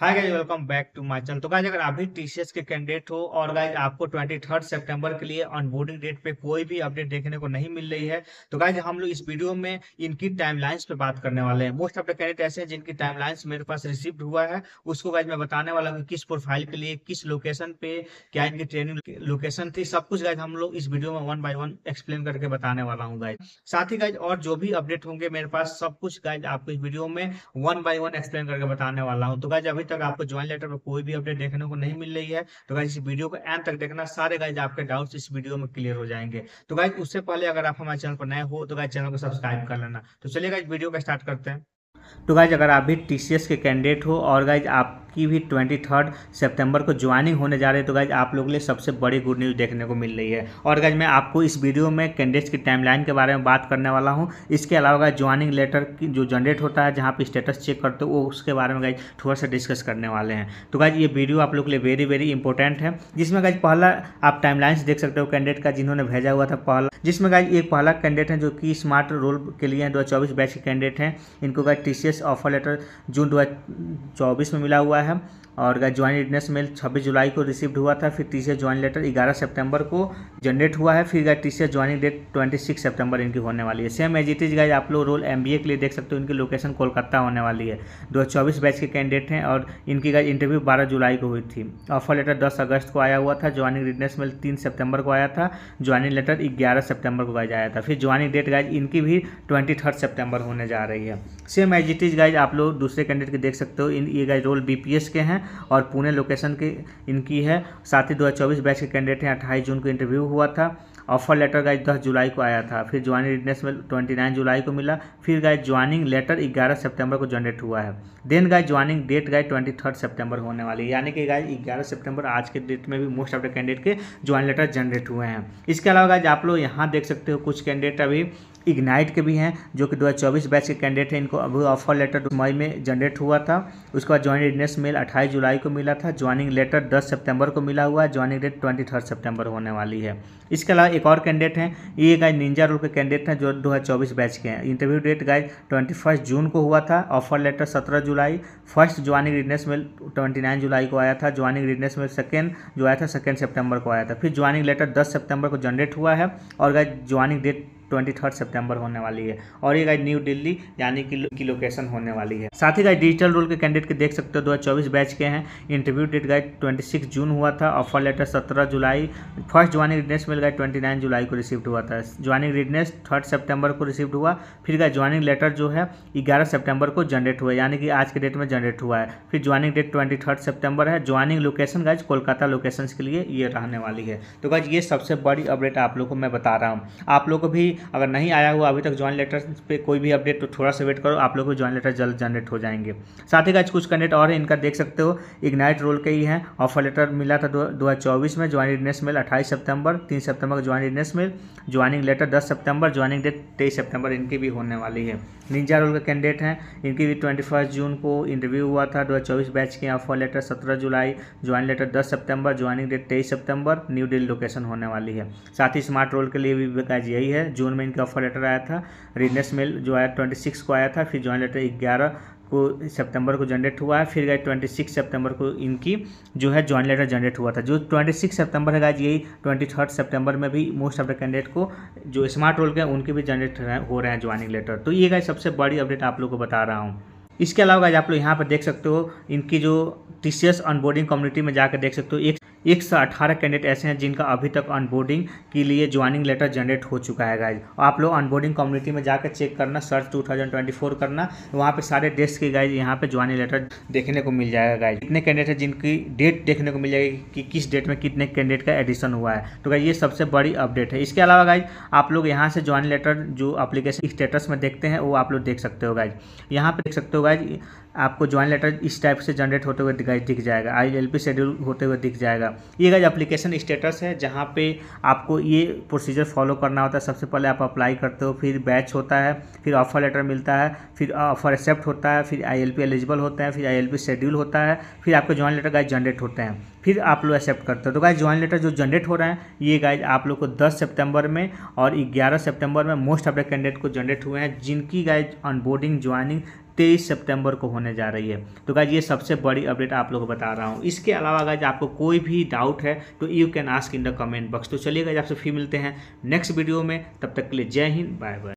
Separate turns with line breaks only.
hi guys welcome back to my channel तो guys अगर आप भी टीसीएस के कैंडिडेट हो और गाइज आपको ट्वेंटी थर्ड सेप्टेम्बर के लिए ऑनबोर्डिंग डेट पे कोई भी अपडेट देखने को नहीं मिल रही है तो गाइज हम लोग इस वीडियो में इनकी टाइमलाइंस पे बात करने वाले हैं मोस्ट ऑफ द कैंडिडेट ऐसे हैं जिनकी टाइमलाइंस मेरे पास रिसीव हुआ है उसको गाइज मैं बताने वाला हूँ किस प्रोफाइल के लिए किस लोकेशन पे क्या इनकी ट्रेनिंग लोकेशन थी सब कुछ गाइज हम लोग इस वीडियो में वन बाय वन एक्सप्लेन करके बताने वाला हूँ गाइज साथ ही गाइज और जो भी अपडेट होंगे मेरे पास सब कुछ गाइज आपको इस वीडियो में वन बाय वन एक्सप्लेन करके बताने वाला हूँ तो गाइज अभी तक आपको ज्वाइन लेटर में कोई भी अपडेट देखने को नहीं मिल रही है तो गाइज इस वीडियो को एंड तक देखना सारे गाइज आपके डाउट इस वीडियो में क्लियर हो जाएंगे तो गाइज उससे पहले अगर आप हमारे चैनल पर नए हो तो गाइज चैनल को सब्सक्राइब कर लेना तो चलिए गाइज वीडियो का स्टार्ट करते हैं तो गाइज अगर आप भी टीसीएस के कैंडिडेट हो और गाइज आप की भी ट्वेंटी थर्ड सेप्टेम्बर को ज्वाइनिंग होने जा रही है तो गाइज आप लोग लिए सबसे बड़ी गुड न्यूज़ देखने को मिल रही है और गाइज मैं आपको इस वीडियो में कैंडिडेट्स की टाइमलाइन के बारे में बात करने वाला हूँ इसके अलावा ज्वाइनिंग लेटर जो जनरेट होता है जहाँ पर स्टेटस चेक करते हो उसके बारे में गाइज थोड़ा सा डिस्कस करने वाले हैं तो गाइज ये वीडियो आप लोग के लिए वेरी वेरी इंपॉर्टेंट है जिसमें गाइज पहला आप टाइमलाइंस देख सकते हो कैंडिडेट का जिन्होंने भेजा हुआ था पहला जिसमें गाइज एक पहला कैंडिडेट है जो कि स्मार्ट रोल के लिए दो बैच के कैंडिडेट हैं इनको गाइज टी ऑफर लेटर जून दो में मिला हुआ है है और का ज्वाइन रिडनेस मेल 26 जुलाई को रिसीव्ड हुआ था फिर तीसरे ज्वाइन लेटर 11 सितंबर को जनरेट हुआ है फिर गया तीसरे ज्वाइनिंग डेट 26 सितंबर इनकी होने वाली है same as it is guys आप लोग रोल एम के लिए देख सकते हो इनकी लोकेशन कोलकाता होने वाली है दो बैच के कैंडिडेट हैं और इनकी गाइज इंटरव्यू बारह जुलाई को हुई थी ऑफर लेटर दस अगस्त को आया हुआ था ज्वाइनिंग रिडनेस मेल तीन सेप्टेम्बर को आया था ज्वाइनिंग लेटर ग्यारह सेप्टेम्बर को गाइज आया था फिर ज्वाइनिंग डेट गाइज इनकी भी ट्वेंटी सेप्टेम्बर होने जा रही है same as it is guys आप लोग दूसरे कैंडिडेट के देख सकते हो इन ये गाइज रोल बी के हैं और पुणे लोकेशन की इनकी है साथ ही दो बैच के कैंडिडेट हैं अट्ठाईस जून को इंटरव्यू हुआ था ऑफर लेटर गाइज दस जुलाई को आया था फिर ज्वाइनिंग रिडनेस में ट्वेंटी नाइन जुलाई को मिला फिर गाइज ज्वाइनिंग लेटर ग्यारह सेप्टेम्बर को जनरेट हुआ है then guys joining date guys twenty third September होने वाली यानी कि गाइज ग्यारह सितंबर आज के डेट में भी मोस्ट ऑफ द कैंडिडेट के ज्वाइन लेटर जनरेट हुए हैं इसके अलावा गाइज आप लोग यहाँ देख सकते हो कुछ कैंडिडेट अभी इग्नाइट के भी हैं जो कि 2024 बैच के कैंडिडेट हैं इनको अभी ऑफर लेटर मई में जनरेट हुआ था उसके बाद ज्वाइन रिटनेस मेल 28 जुलाई को मिला था ज्वाइनिंग लेटर 10 सितंबर को मिला हुआ है ज्वाइनिंग डेट 23 सितंबर होने वाली है इसके अलावा एक और कैंडिडेट हैं ये गाय निंजा रोल के कैंडिडेट हैं जो 2024 बैच के हैं इंटरव्यू डेट गाय 21 जून को हुआ था ऑफर लेटर 17 जुलाई फर्स्ट ज्वाइनिंग रिडनेस मेल 29 जुलाई को आया था ज्वाइनिंग रिडनेस मेल सेकेंड जो आया था सेकेंड सेप्टेम्बर को आया था फिर ज्वाइनिंग लेटर दस सेप्टेम्बर को जनरेट हुआ है और guys joining date twenty third September होने वाली है और ये गाइड न्यू दिल्ली यानी कि लोकेशन होने वाली है साथ ही गाइड डिजिटल रोल के कैंडिडेट के देख सकते हो दो चौबीस बैच के हैं interview date guys twenty six June हुआ था ऑफर लेटर सत्रह जुलाई फर्स्ट ज्वाइनिंग रिडनेस मिल गए ट्वेंटी नाइन जुलाई को रिसीव हुआ था ज्वाइनिंग रिडनेस थर्ड सेप्टेम्बर को रिसीव हुआ फिर गाइड ज्वाइनिंग लेटर जो है ग्यारह सेप्टेम्बर को जनरेट हुआ यानी कि आज के डेट में जनरेट हुआ है फिर joining date twenty third September है joining location guys Kolkata location के लिए ये रहने वाली है तो गाइज ये सबसे बड़ी अपडेट आप लोग को मैं बता रहा हूँ आप लोग को भी अगर नहीं आया हुआ अभी तक ज्वाइन लेटर पे कोई भी अपडेट तो थोड़ा सा वेट करो आप लोग को ज्वाइन लेटर जल्द जनरेट हो जाएंगे साथ ही गाइज कुछ कैंडिडेट और है इनका देख सकते हो इग्नाइट रोल के ही हैं ऑफर लेटर मिला था दो में ज्वाइन रिडनेस मेल अट्ठाईस सितंबर तीन सितंबर join readiness mail joining letter दस सितंबर ज्वाइनिंग डेट तेईस सितंबर इनकी भी होने वाली है निंजा रोल का कैंडिडेट हैं इनकी भी ट्वेंटी फर्स्ट जून को इंटरव्यू हुआ था 2024 बैच के ऑफर लेटर सत्रह जुलाई ज्वाइन लेटर दस सितंबर ज्वाइनिंग डेट तेईस सितंबर न्यू दिल्ली लोकेशन होने वाली है साथ ही स्मार्ट रोल के लिए भी यही है जो जून में इनका ऑफर लेटर आया था रिनेस मेल जो आया ट्वेंटी सिक्स को आया था फिर ज्वाइन लेटर ग्यारह को सितंबर को जनरेट हुआ है फिर गाइज 26 सितंबर को इनकी जो है ज्वाइन लेटर जनरेट हुआ था जो 26 सितंबर है गाइज यही 23 सितंबर में भी मोस्ट ऑफ द कैंडिडेट को जो स्मार्ट रोल के हैं उनके भी जनरेट हो रहे हैं ज्वाइनिंग लेटर तो ये गाय सबसे बड़ी अपडेट आप लोग को बता रहा हूँ इसके अलावा गाइज आप लोग यहाँ पर देख सकते हो इनकी जो T C S onboarding community में जाकर देख सकते हो एक एक सौ अठारह कैंडिडेट ऐसे हैं जिनका अभी तक ऑनबोर्डिंग के लिए ज्वाइनिंग लेटर जनरेट हो चुका है गाइज आप लोग ऑनबोर्डिंग कम्युनिटी में जाकर चेक करना सर्च 2024 करना वहाँ पे सारे डेस्क के गाइज यहाँ पे ज्वाइनिंग लेटर देखने को मिल जाएगा गाइज कितने कैंडिडेट हैं जिनकी डेट देखने को मिल जाएगी कि किस डेट में कितने कैंडिडेट का एडिशन हुआ है तो गाइज ये सबसे बड़ी अपडेट है इसके अलावा गाइज आप लोग यहाँ से ज्वाइनिंग लेटर जो अप्लीकेशन स्टेटस में देखते हैं वो आप लोग देख सकते हो गाइज यहाँ पर देख सकते हो गाइज आपको ज्वाइन लेटर इस टाइप से जनरेट होते हुए गाइज दिख जाएगा आई एल पी शेड्यूल होते हुए दिख जाएगा ये गज एप्लीकेशन स्टेटस है जहाँ पे आपको ये प्रोसीजर फॉलो करना होता है सबसे पहले आप अप्लाई करते हो फिर बैच होता है फिर ऑफ़र लेटर मिलता है फिर ऑफ़र एक्सेप्ट होता है फिर आई एलिजिबल होता है फिर आई शेड्यूल होता है फिर आपके ज्वाइन लेटर गाइज जनरेट होते हैं फिर आप लोग एक्सेप्ट करते हो तो गाइज ज्वाइन लेटर जो जनरेट हो रहे हैं ये गाइज आप लोग को दस सेप्टेम्बर में और ग्यारह सेप्टेम्बर में मोस्ट ऑफ द कैंडिडेट को जनरेट हुए हैं जिनकी गाइज ऑनबोर्डिंग ज्वाइनिंग तेईस सितंबर को होने जा रही है तो गाइज ये सबसे बड़ी अपडेट आप लोग को बता रहा हूँ इसके अलावा गाइज आपको कोई भी डाउट है तो you can ask in the comment box तो चलिए गाइज आपसे फिर मिलते हैं नेक्स्ट वीडियो में तब तक के लिए जय हिंद बाय बाय